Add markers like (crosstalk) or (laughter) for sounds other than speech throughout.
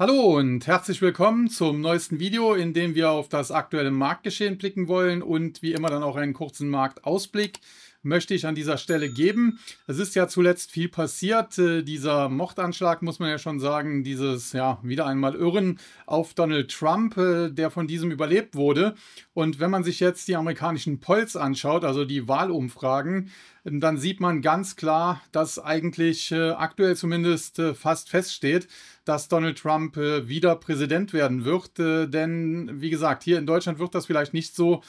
Hallo und herzlich willkommen zum neuesten Video, in dem wir auf das aktuelle Marktgeschehen blicken wollen und wie immer dann auch einen kurzen Marktausblick möchte ich an dieser Stelle geben. Es ist ja zuletzt viel passiert. Äh, dieser Mordanschlag, muss man ja schon sagen, dieses, ja, wieder einmal Irren auf Donald Trump, äh, der von diesem überlebt wurde. Und wenn man sich jetzt die amerikanischen Polls anschaut, also die Wahlumfragen, dann sieht man ganz klar, dass eigentlich äh, aktuell zumindest äh, fast feststeht, dass Donald Trump äh, wieder Präsident werden wird. Äh, denn wie gesagt, hier in Deutschland wird das vielleicht nicht so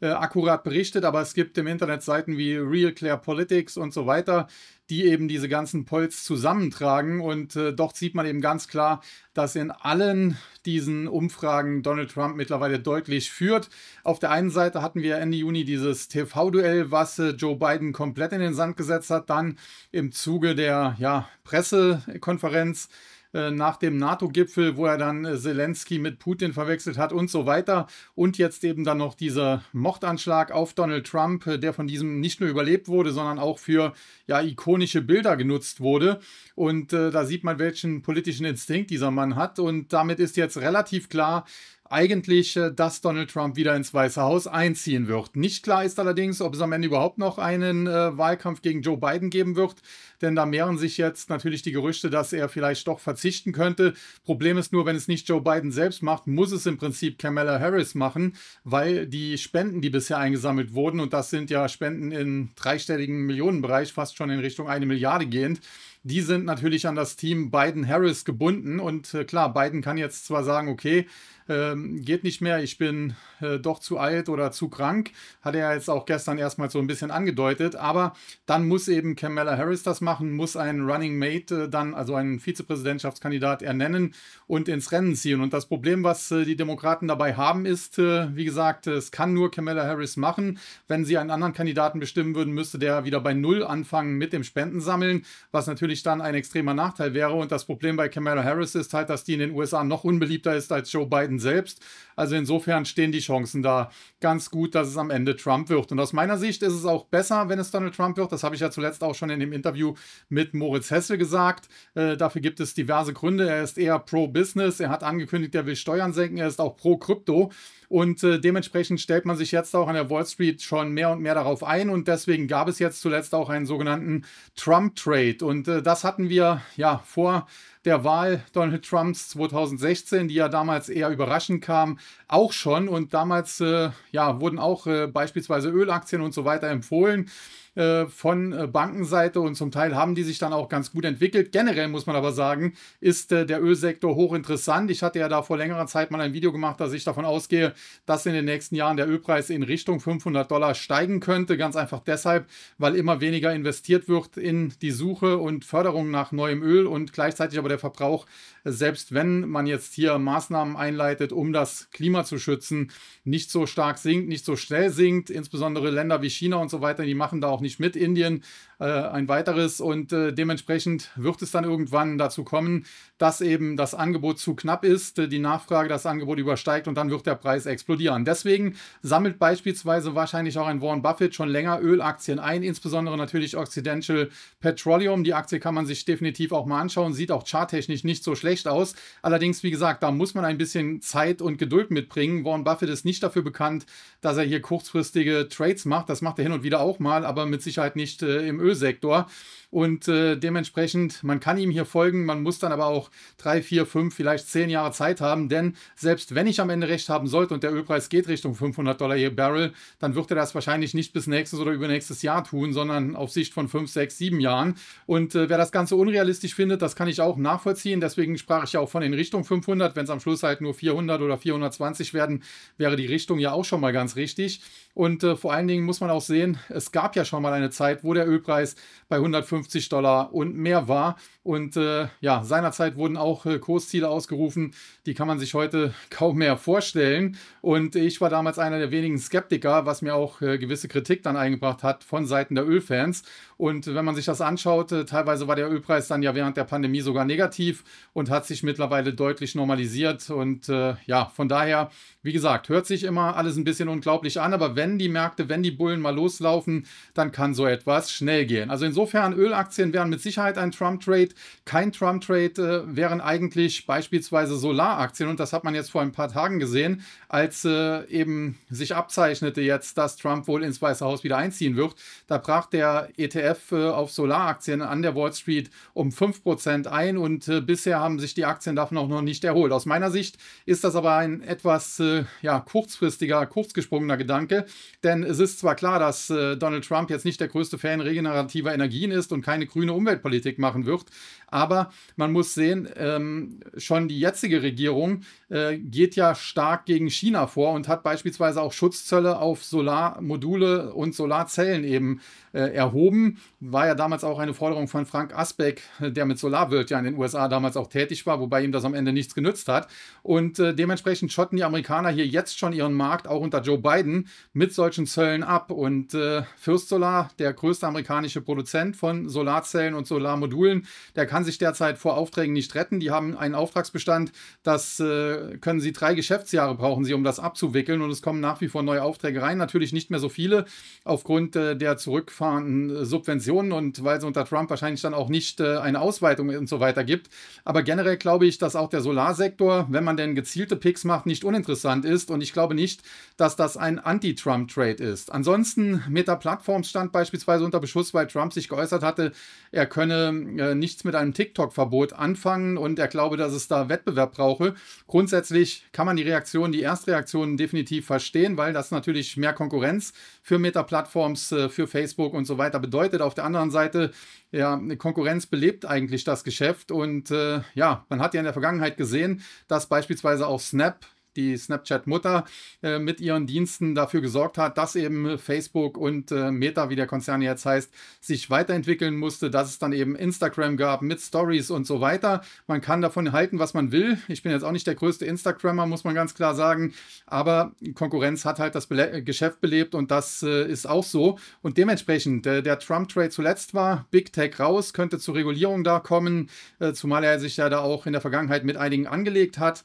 äh, akkurat berichtet, aber es gibt im Internet Seiten wie Real Clear Politics und so weiter, die eben diese ganzen Polls zusammentragen. Und äh, doch sieht man eben ganz klar, dass in allen diesen Umfragen Donald Trump mittlerweile deutlich führt. Auf der einen Seite hatten wir Ende Juni dieses TV-Duell, was äh, Joe Biden komplett in den Sand gesetzt hat. Dann im Zuge der ja, Pressekonferenz äh, nach dem NATO-Gipfel, wo er dann äh, Zelensky mit Putin verwechselt hat und so weiter. Und jetzt eben dann noch dieser Mordanschlag auf Donald Trump, äh, der von diesem nicht nur überlebt wurde, sondern auch für ja, ikonische Bilder genutzt wurde. Und äh, da sieht man, welchen politischen Instinkt dieser Mann hat. Und damit ist jetzt relativ klar, eigentlich, äh, dass Donald Trump wieder ins Weiße Haus einziehen wird. Nicht klar ist allerdings, ob es am Ende überhaupt noch einen äh, Wahlkampf gegen Joe Biden geben wird, denn da mehren sich jetzt natürlich die Gerüchte, dass er vielleicht doch verzichten könnte. Problem ist nur, wenn es nicht Joe Biden selbst macht, muss es im Prinzip Kamala Harris machen, weil die Spenden, die bisher eingesammelt wurden, und das sind ja Spenden im dreistelligen Millionenbereich, fast schon in Richtung eine Milliarde gehend, die sind natürlich an das Team Biden-Harris gebunden. Und äh, klar, Biden kann jetzt zwar sagen, okay, ähm, geht nicht mehr, ich bin äh, doch zu alt oder zu krank, hat er jetzt auch gestern erstmal so ein bisschen angedeutet, aber dann muss eben Kamala Harris das machen, muss einen Running Mate äh, dann, also einen Vizepräsidentschaftskandidat ernennen und ins Rennen ziehen. Und das Problem, was äh, die Demokraten dabei haben, ist, äh, wie gesagt, es kann nur Kamala Harris machen. Wenn sie einen anderen Kandidaten bestimmen würden, müsste der wieder bei Null anfangen mit dem Spendensammeln, was natürlich natürlich dann ein extremer Nachteil wäre. Und das Problem bei Kamala Harris ist halt, dass die in den USA noch unbeliebter ist als Joe Biden selbst. Also insofern stehen die Chancen da ganz gut, dass es am Ende Trump wird. Und aus meiner Sicht ist es auch besser, wenn es Donald Trump wird. Das habe ich ja zuletzt auch schon in dem Interview mit Moritz Hesse gesagt. Äh, dafür gibt es diverse Gründe. Er ist eher pro-Business. Er hat angekündigt, er will Steuern senken. Er ist auch pro-Krypto. Und äh, dementsprechend stellt man sich jetzt auch an der Wall Street schon mehr und mehr darauf ein. Und deswegen gab es jetzt zuletzt auch einen sogenannten Trump-Trade. Und äh, das hatten wir ja vor der Wahl Donald Trumps 2016, die ja damals eher überraschend kam, auch schon. Und damals äh, ja, wurden auch äh, beispielsweise Ölaktien und so weiter empfohlen. Äh, von äh, Bankenseite und zum Teil haben die sich dann auch ganz gut entwickelt. Generell muss man aber sagen, ist äh, der Ölsektor hochinteressant. Ich hatte ja da vor längerer Zeit mal ein Video gemacht, dass ich davon ausgehe, dass in den nächsten Jahren der Ölpreis in Richtung 500 Dollar steigen könnte. Ganz einfach deshalb, weil immer weniger investiert wird in die Suche und Förderung nach neuem Öl und gleichzeitig aber der Verbrauch, selbst wenn man jetzt hier Maßnahmen einleitet, um das Klima zu schützen, nicht so stark sinkt, nicht so schnell sinkt. Insbesondere Länder wie China und so weiter, die machen da auch nicht nicht mit Indien. Äh, ein weiteres. Und äh, dementsprechend wird es dann irgendwann dazu kommen, dass eben das Angebot zu knapp ist, äh, die Nachfrage das Angebot übersteigt und dann wird der Preis explodieren. Deswegen sammelt beispielsweise wahrscheinlich auch ein Warren Buffett schon länger Ölaktien ein, insbesondere natürlich Occidental Petroleum. Die Aktie kann man sich definitiv auch mal anschauen, sieht auch charttechnisch nicht so schlecht aus. Allerdings, wie gesagt, da muss man ein bisschen Zeit und Geduld mitbringen. Warren Buffett ist nicht dafür bekannt, dass er hier kurzfristige Trades macht. Das macht er hin und wieder auch mal, aber mit Sicherheit nicht äh, im Ölsektor. Und äh, dementsprechend, man kann ihm hier folgen, man muss dann aber auch drei, vier, fünf, vielleicht zehn Jahre Zeit haben, denn selbst wenn ich am Ende recht haben sollte und der Ölpreis geht Richtung 500 Dollar je Barrel, dann wird er das wahrscheinlich nicht bis nächstes oder übernächstes Jahr tun, sondern auf Sicht von fünf, sechs, sieben Jahren. Und äh, wer das Ganze unrealistisch findet, das kann ich auch nachvollziehen. Deswegen sprach ich ja auch von in Richtung 500. Wenn es am Schluss halt nur 400 oder 420 werden, wäre die Richtung ja auch schon mal ganz richtig. Und äh, vor allen Dingen muss man auch sehen, es gab ja schon mal eine Zeit, wo der Ölpreis bei 150 Dollar und mehr war. Und äh, ja, seinerzeit wurden auch äh, Kursziele ausgerufen, die kann man sich heute (laughs) kaum mehr vorstellen. Und ich war damals einer der wenigen Skeptiker, was mir auch äh, gewisse Kritik dann eingebracht hat von Seiten der Ölfans. Und wenn man sich das anschaut, äh, teilweise war der Ölpreis dann ja während der Pandemie sogar negativ und hat sich mittlerweile deutlich normalisiert. Und äh, ja, von daher, wie gesagt, hört sich immer alles ein bisschen unglaublich an, aber wenn wenn die Märkte, wenn die Bullen mal loslaufen, dann kann so etwas schnell gehen. Also insofern, Ölaktien wären mit Sicherheit ein Trump-Trade. Kein Trump-Trade äh, wären eigentlich beispielsweise Solaraktien. Und das hat man jetzt vor ein paar Tagen gesehen, als äh, eben sich abzeichnete jetzt, dass Trump wohl ins Weiße Haus wieder einziehen wird. Da brach der ETF äh, auf Solaraktien an der Wall Street um 5% ein und äh, bisher haben sich die Aktien davon auch noch nicht erholt. Aus meiner Sicht ist das aber ein etwas äh, ja, kurzfristiger, kurzgesprungener Gedanke. Denn es ist zwar klar, dass äh, Donald Trump jetzt nicht der größte Fan regenerativer Energien ist und keine grüne Umweltpolitik machen wird, aber man muss sehen, ähm, schon die jetzige Regierung äh, geht ja stark gegen China vor und hat beispielsweise auch Schutzzölle auf Solarmodule und Solarzellen eben äh, erhoben. War ja damals auch eine Forderung von Frank Asbeck, der mit Solarwirt ja in den USA damals auch tätig war, wobei ihm das am Ende nichts genützt hat. Und äh, dementsprechend schotten die Amerikaner hier jetzt schon ihren Markt auch unter Joe Biden mit solchen Zöllen ab. Und äh, Fürst Solar, der größte amerikanische Produzent von Solarzellen und Solarmodulen, der kann kann sich derzeit vor Aufträgen nicht retten. Die haben einen Auftragsbestand, das äh, können sie drei Geschäftsjahre brauchen sie, um das abzuwickeln. Und es kommen nach wie vor neue Aufträge rein. Natürlich nicht mehr so viele aufgrund äh, der zurückfahrenden äh, Subventionen und weil es unter Trump wahrscheinlich dann auch nicht äh, eine Ausweitung und so weiter gibt. Aber generell glaube ich, dass auch der Solarsektor, wenn man denn gezielte Picks macht, nicht uninteressant ist. Und ich glaube nicht, dass das ein Anti-Trump-Trade ist. Ansonsten, Meta Platforms stand beispielsweise unter Beschuss, weil Trump sich geäußert hatte, er könne äh, nichts mit einem meinem TikTok-Verbot anfangen und er glaube, dass es da Wettbewerb brauche. Grundsätzlich kann man die Reaktionen, die Erstreaktionen definitiv verstehen, weil das natürlich mehr Konkurrenz für Meta-Plattforms, äh, für Facebook und so weiter bedeutet. Auf der anderen Seite, ja, Konkurrenz belebt eigentlich das Geschäft und äh, ja, man hat ja in der Vergangenheit gesehen, dass beispielsweise auch Snap die Snapchat-Mutter äh, mit ihren Diensten dafür gesorgt hat, dass eben Facebook und äh, Meta, wie der Konzern jetzt heißt, sich weiterentwickeln musste, dass es dann eben Instagram gab mit Stories und so weiter. Man kann davon halten, was man will. Ich bin jetzt auch nicht der größte Instagrammer, muss man ganz klar sagen, aber Konkurrenz hat halt das Bele äh, Geschäft belebt und das äh, ist auch so. Und dementsprechend, äh, der Trump-Trade zuletzt war, Big Tech raus, könnte zur Regulierung da kommen, äh, zumal er sich ja da auch in der Vergangenheit mit einigen angelegt hat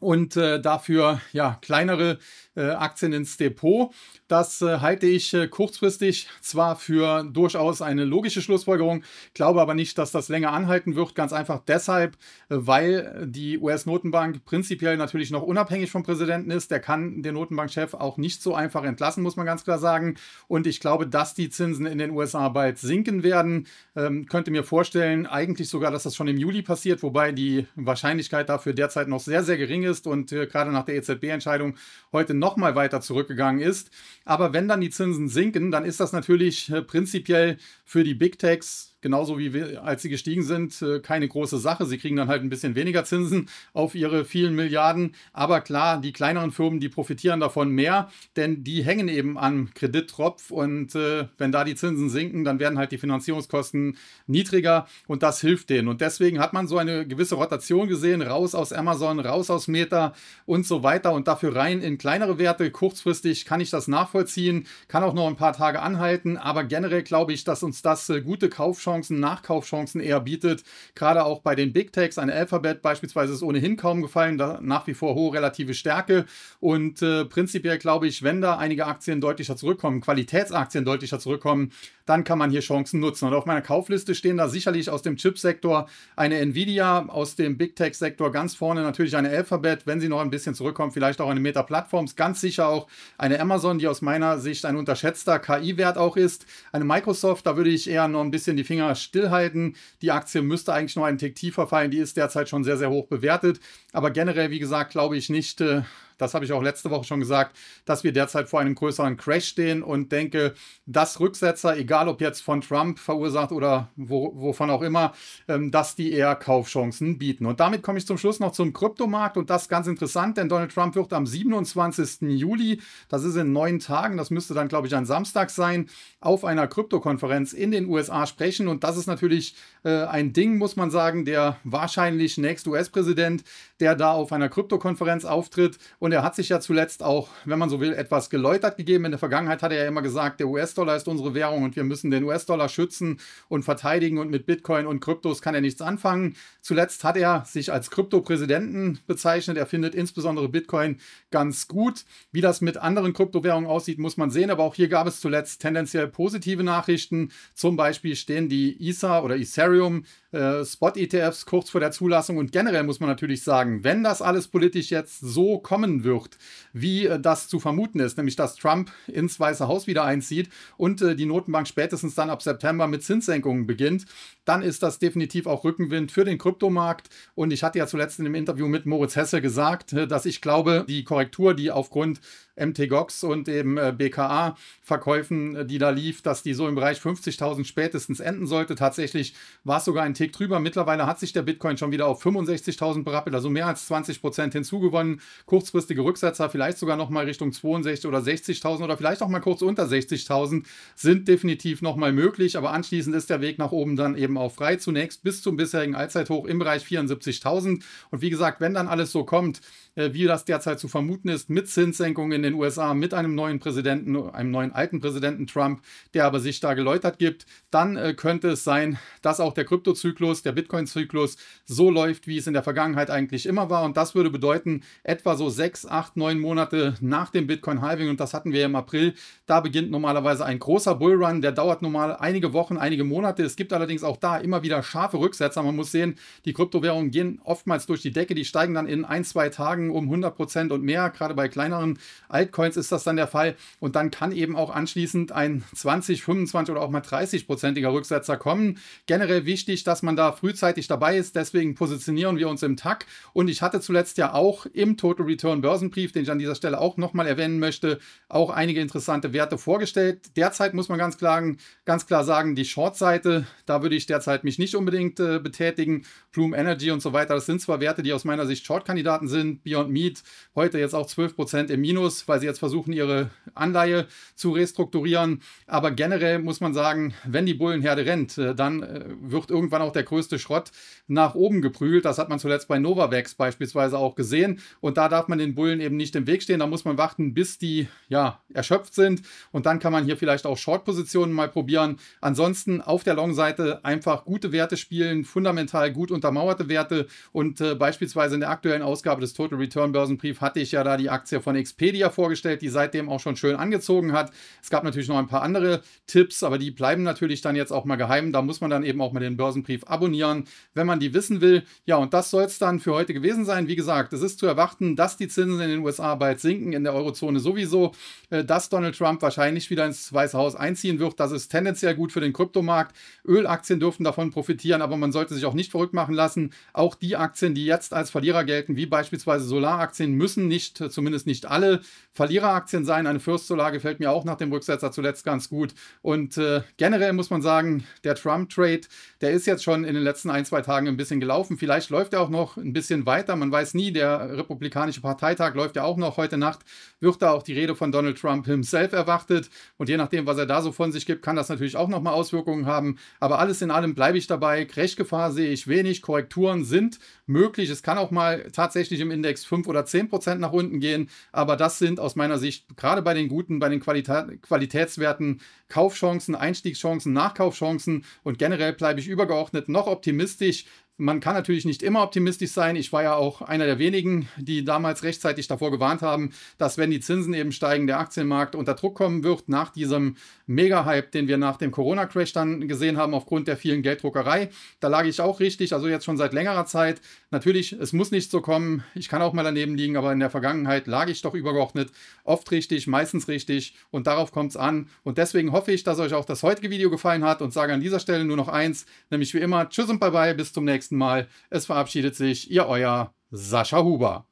und äh, dafür ja kleinere äh, Aktien ins Depot. Das äh, halte ich äh, kurzfristig zwar für durchaus eine logische Schlussfolgerung, glaube aber nicht, dass das länger anhalten wird. Ganz einfach deshalb, weil die US-Notenbank prinzipiell natürlich noch unabhängig vom Präsidenten ist. Der kann den Notenbankchef auch nicht so einfach entlassen, muss man ganz klar sagen. Und ich glaube, dass die Zinsen in den USA bald sinken werden. Ähm, könnte mir vorstellen, eigentlich sogar, dass das schon im Juli passiert, wobei die Wahrscheinlichkeit dafür derzeit noch sehr, sehr gering ist und äh, gerade nach der EZB-Entscheidung heute noch mal weiter zurückgegangen ist. Aber wenn dann die Zinsen sinken, dann ist das natürlich äh, prinzipiell für die Big Techs genauso wie wir, als sie gestiegen sind, äh, keine große Sache. Sie kriegen dann halt ein bisschen weniger Zinsen auf ihre vielen Milliarden. Aber klar, die kleineren Firmen, die profitieren davon mehr, denn die hängen eben am Kredittropf. Und äh, wenn da die Zinsen sinken, dann werden halt die Finanzierungskosten niedriger und das hilft denen. Und deswegen hat man so eine gewisse Rotation gesehen, raus aus Amazon, raus aus Meta und so weiter und dafür rein in kleinere Werte. Kurzfristig kann ich das nachvollziehen, kann auch noch ein paar Tage anhalten, aber generell glaube ich, dass uns das äh, gute Kaufschancen Verkaufschancen, Nachkaufschancen eher bietet. Gerade auch bei den Big Techs, ein Alphabet beispielsweise ist ohnehin kaum gefallen, da nach wie vor hohe relative Stärke. Und äh, prinzipiell glaube ich, wenn da einige Aktien deutlicher zurückkommen, Qualitätsaktien deutlicher zurückkommen, dann kann man hier Chancen nutzen. Und auf meiner Kaufliste stehen da sicherlich aus dem Chipsektor eine Nvidia, aus dem Big Tech-Sektor ganz vorne natürlich eine Alphabet, wenn sie noch ein bisschen zurückkommt, vielleicht auch eine Meta Plattforms, ganz sicher auch eine Amazon, die aus meiner Sicht ein unterschätzter KI-Wert auch ist. Eine Microsoft, da würde ich eher noch ein bisschen die Finger Finger stillhalten. Die Aktie müsste eigentlich noch einen Tick tiefer fallen. Die ist derzeit schon sehr, sehr hoch bewertet. Aber generell, wie gesagt, glaube ich nicht, äh, das habe ich auch letzte Woche schon gesagt, dass wir derzeit vor einem größeren Crash stehen und denke, dass Rücksetzer, egal ob jetzt von Trump verursacht oder wo, wovon auch immer, ähm, dass die eher Kaufchancen bieten. Und damit komme ich zum Schluss noch zum Kryptomarkt und das ist ganz interessant, denn Donald Trump wird am 27. Juli, das ist in neun Tagen, das müsste dann glaube ich ein Samstag sein, auf einer Kryptokonferenz in den USA sprechen und das ist natürlich äh, ein Ding, muss man sagen, der wahrscheinlich nächste US-Präsident der da auf einer Krypto-Konferenz auftritt. Und er hat sich ja zuletzt auch, wenn man so will, etwas geläutert gegeben. In der Vergangenheit hat er ja immer gesagt, der US-Dollar ist unsere Währung und wir müssen den US-Dollar schützen und verteidigen. Und mit Bitcoin und Kryptos kann er nichts anfangen. Zuletzt hat er sich als Krypto-Präsidenten bezeichnet. Er findet insbesondere Bitcoin ganz gut. Wie das mit anderen Kryptowährungen aussieht, muss man sehen. Aber auch hier gab es zuletzt tendenziell positive Nachrichten. Zum Beispiel stehen die ISA oder Ethereum äh, Spot-ETFs kurz vor der Zulassung. Und generell muss man natürlich sagen, wenn das alles politisch jetzt so kommen wird, wie äh, das zu vermuten ist, nämlich dass Trump ins Weiße Haus wieder einzieht und äh, die Notenbank spätestens dann ab September mit Zinssenkungen beginnt, dann ist das definitiv auch Rückenwind für den Kryptomarkt. Und ich hatte ja zuletzt in dem Interview mit Moritz Hesse gesagt, dass ich glaube, die Korrektur, die aufgrund MTGOX und eben äh, BKA-Verkäufen, äh, die da lief, dass die so im Bereich 50.000 spätestens enden sollte. Tatsächlich war es sogar ein Tick drüber. Mittlerweile hat sich der Bitcoin schon wieder auf 65.000 berappelt, also mehr als 20 Prozent hinzugewonnen. Kurzfristige Rücksetzer vielleicht sogar nochmal Richtung 62 oder 60.000 oder vielleicht auch mal kurz unter 60.000 sind definitiv nochmal möglich. Aber anschließend ist der Weg nach oben dann eben auch frei. Zunächst bis zum bisherigen Allzeithoch im Bereich 74.000. Und wie gesagt, wenn dann alles so kommt, äh, wie das derzeit zu vermuten ist, mit Zinssenkungen in den den USA mit einem neuen Präsidenten, einem neuen alten Präsidenten Trump, der aber sich da geläutert gibt, dann äh, könnte es sein, dass auch der Kryptozyklus, der Bitcoin-Zyklus so läuft, wie es in der Vergangenheit eigentlich immer war. Und das würde bedeuten, etwa so sechs, acht, neun Monate nach dem Bitcoin-Halving, und das hatten wir im April, da beginnt normalerweise ein großer Bullrun, der dauert normal einige Wochen, einige Monate. Es gibt allerdings auch da immer wieder scharfe Rücksetzer. Man muss sehen, die Kryptowährungen gehen oftmals durch die Decke, die steigen dann in ein, zwei Tagen um 100 Prozent und mehr, gerade bei kleineren Altcoins ist das dann der Fall. Und dann kann eben auch anschließend ein 20, 25 oder auch mal 30-prozentiger Rücksetzer kommen. Generell wichtig, dass man da frühzeitig dabei ist. Deswegen positionieren wir uns im TAC. Und ich hatte zuletzt ja auch im Total Return Börsenbrief, den ich an dieser Stelle auch nochmal erwähnen möchte, auch einige interessante Werte vorgestellt. Derzeit muss man ganz klar, ganz klar sagen, die Short-Seite, da würde ich derzeit mich nicht unbedingt äh, betätigen. Plume Energy und so weiter, das sind zwar Werte, die aus meiner Sicht Short-Kandidaten sind. Beyond Meat heute jetzt auch 12% im Minus ist, weil sie jetzt versuchen, ihre Anleihe zu restrukturieren. Aber generell muss man sagen, wenn die Bullenherde rennt, äh, dann äh, wird irgendwann auch der größte Schrott nach oben geprügelt. Das hat man zuletzt bei Novavax beispielsweise auch gesehen. Und da darf man den Bullen eben nicht im Weg stehen. Da muss man warten, bis die ja, erschöpft sind. Und dann kann man hier vielleicht auch Short-Positionen mal probieren. Ansonsten auf der Long-Seite einfach gute Werte spielen, fundamental gut untermauerte Werte. Und äh, beispielsweise in der aktuellen Ausgabe des Total Return Börsenbrief hatte ich ja da die Aktie von Expedia Ida vorgestellt, die seitdem auch schon schön angezogen hat. Es gab natürlich noch ein paar andere Tipps, aber die bleiben natürlich dann jetzt auch mal geheim. Da muss man dann eben auch mal den Börsenbrief abonnieren, wenn man die wissen will. Ja, und das soll es dann für heute gewesen sein. Wie gesagt, es ist zu erwarten, dass die Zinsen in den USA bald sinken, in der Eurozone sowieso, äh, dass Donald Trump wahrscheinlich wieder ins Weiße Haus einziehen wird. Das ist tendenziell gut für den Kryptomarkt. Ölaktien dürften davon profitieren, aber man sollte sich auch nicht verrückt machen lassen. Auch die Aktien, die jetzt als Verlierer gelten, wie beispielsweise Solaraktien, müssen nicht, äh, zumindest nicht alle, Verliereraktien sein. Eine First Solar gefällt mir auch nach dem Rücksetzer zuletzt ganz gut. Und äh, generell muss man sagen, der Trump-Trade, der ist jetzt schon in den letzten ein, zwei Tagen ein bisschen gelaufen. Vielleicht läuft er auch noch ein bisschen weiter. Man weiß nie, der Republikanische Parteitag läuft ja auch noch heute Nacht. Wird da auch die Rede von Donald Trump himself erwartet? Und je nachdem, was er da so von sich gibt, kann das natürlich auch nochmal Auswirkungen haben. Aber alles in allem bleibe ich dabei. Crashgefahr sehe ich wenig. Korrekturen sind möglich. Es kann auch mal tatsächlich im Index 5 oder 10 Prozent nach unten gehen. Aber das sind sind aus meiner Sicht gerade bei den guten, bei den Qualitä Qualitätswerten Kaufchancen, Einstiegschancen, Nachkaufchancen und generell bleibe ich übergeordnet noch optimistisch, man kann natürlich nicht immer optimistisch sein. Ich war ja auch einer der wenigen, die damals rechtzeitig davor gewarnt haben, dass wenn die Zinsen eben steigen, der Aktienmarkt unter Druck kommen wird nach diesem Mega-Hype, den wir nach dem Corona-Crash dann gesehen haben aufgrund der vielen Gelddruckerei. Da lag ich auch richtig, also jetzt schon seit längerer Zeit. Natürlich, es muss nicht so kommen. Ich kann auch mal daneben liegen, aber in der Vergangenheit lag ich doch übergeordnet oft richtig, meistens richtig und darauf kommt es an. Und deswegen hoffe ich, dass euch auch das heutige Video gefallen hat und sage an dieser Stelle nur noch eins, nämlich wie immer, tschüss und bye bye, bis zum nächsten Mal nächsten Mal. Es verabschiedet sich, ihr euer Sascha Huber.